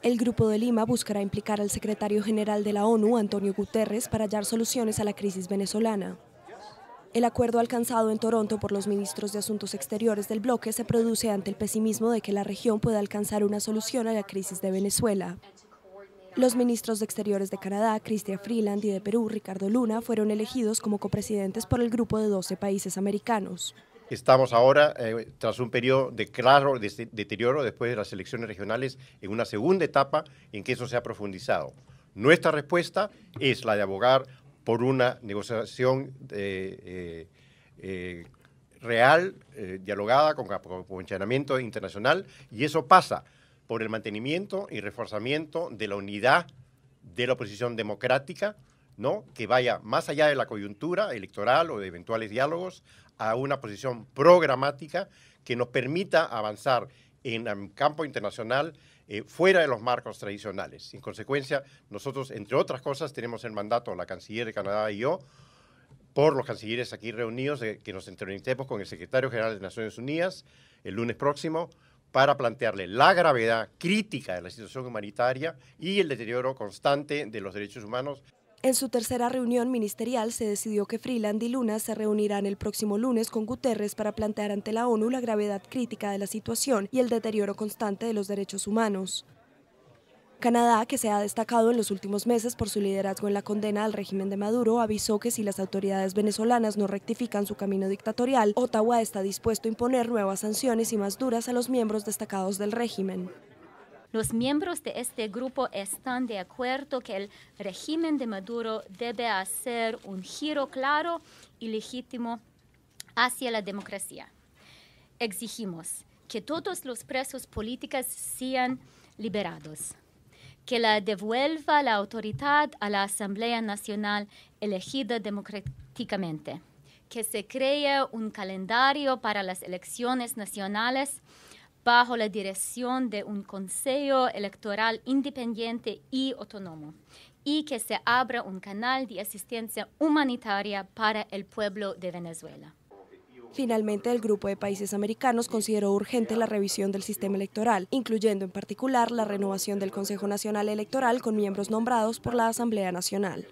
El Grupo de Lima buscará implicar al secretario general de la ONU, Antonio Guterres, para hallar soluciones a la crisis venezolana. El acuerdo alcanzado en Toronto por los ministros de Asuntos Exteriores del bloque se produce ante el pesimismo de que la región pueda alcanzar una solución a la crisis de Venezuela. Los ministros de Exteriores de Canadá, Cristia Freeland, y de Perú, Ricardo Luna, fueron elegidos como copresidentes por el grupo de 12 países americanos. Estamos ahora, eh, tras un periodo de claro deterioro después de las elecciones regionales, en una segunda etapa en que eso se ha profundizado. Nuestra respuesta es la de abogar por una negociación eh, eh, real, dialogada, con acompañamiento internacional, y eso pasa por el mantenimiento y reforzamiento de la unidad de la oposición democrática, que vaya más allá de la coyuntura electoral o de eventuales diálogos a una posición programática que nos permita avanzar en el campo internacional eh, fuera de los marcos tradicionales. En consecuencia, nosotros, entre otras cosas, tenemos el mandato, la canciller de Canadá y yo, por los cancilleres aquí reunidos, que nos entrevistemos con el secretario general de Naciones Unidas el lunes próximo para plantearle la gravedad crítica de la situación humanitaria y el deterioro constante de los derechos humanos. En su tercera reunión ministerial se decidió que Freeland y Luna se reunirán el próximo lunes con Guterres para plantear ante la ONU la gravedad crítica de la situación y el deterioro constante de los derechos humanos. Canadá, que se ha destacado en los últimos meses por su liderazgo en la condena al régimen de Maduro, avisó que si las autoridades venezolanas no rectifican su camino dictatorial, Ottawa está dispuesto a imponer nuevas sanciones y más duras a los miembros destacados del régimen. Los miembros de este grupo están de acuerdo que el régimen de Maduro debe hacer un giro claro y legítimo hacia la democracia. Exigimos que todos los presos políticos sean liberados, que la devuelva la autoridad a la Asamblea Nacional elegida democráticamente, que se cree un calendario para las elecciones nacionales bajo la dirección de un consejo electoral independiente y autónomo y que se abra un canal de asistencia humanitaria para el pueblo de Venezuela. Finalmente, el grupo de países americanos consideró urgente la revisión del sistema electoral, incluyendo en particular la renovación del Consejo Nacional Electoral con miembros nombrados por la Asamblea Nacional.